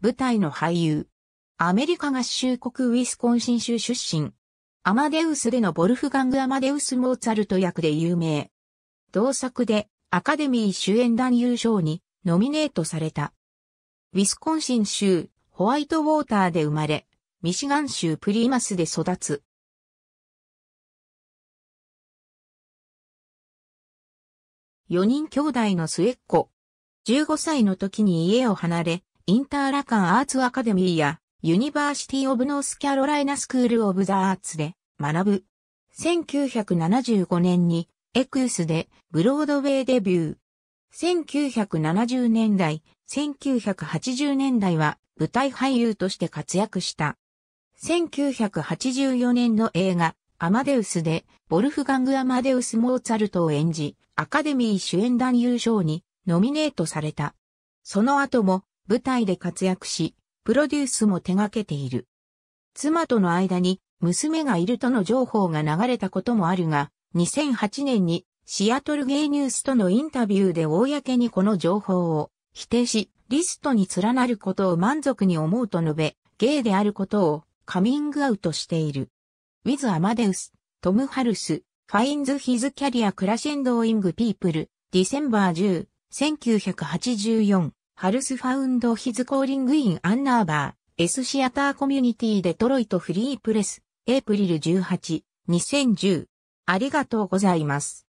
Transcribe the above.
舞台の俳優。アメリカ合衆国ウィスコンシン州出身。アマデウスでのボルフガング・アマデウス・モーツァルト役で有名。同作でアカデミー主演男優賞にノミネートされた。ウィスコンシン州ホワイトウォーターで生まれ、ミシガン州プリマスで育つ。4人兄弟の末っ子。15歳の時に家を離れ、インターラカンアーツアカデミーやユニバーシティ・オブ・ノース・キャロライナ・スクール・オブ・ザ・アーツで学ぶ。1975年にエクスでブロードウェイデビュー。1970年代、1980年代は舞台俳優として活躍した。1984年の映画、アマデウスで、ボルフガング・アマデウス・モーツァルトを演じ、アカデミー主演男優賞にノミネートされた。その後も舞台で活躍し、プロデュースも手掛けている。妻との間に娘がいるとの情報が流れたこともあるが、2008年にシアトルゲイニュースとのインタビューで公にこの情報を否定し、リストに連なることを満足に思うと述べ、ゲイであることをカミングアウトしている。ウィズ・アマデウス、トム・ハルス、ファインズ・ヒズ・キャリア・クラシェンド・イング・ピープル、ディセンバー10、1984。ハルスファウンドヒズコーリングインアンナーバー、S シアターコミュニティデトロイトフリープレス、エイプリル18、2010。ありがとうございます。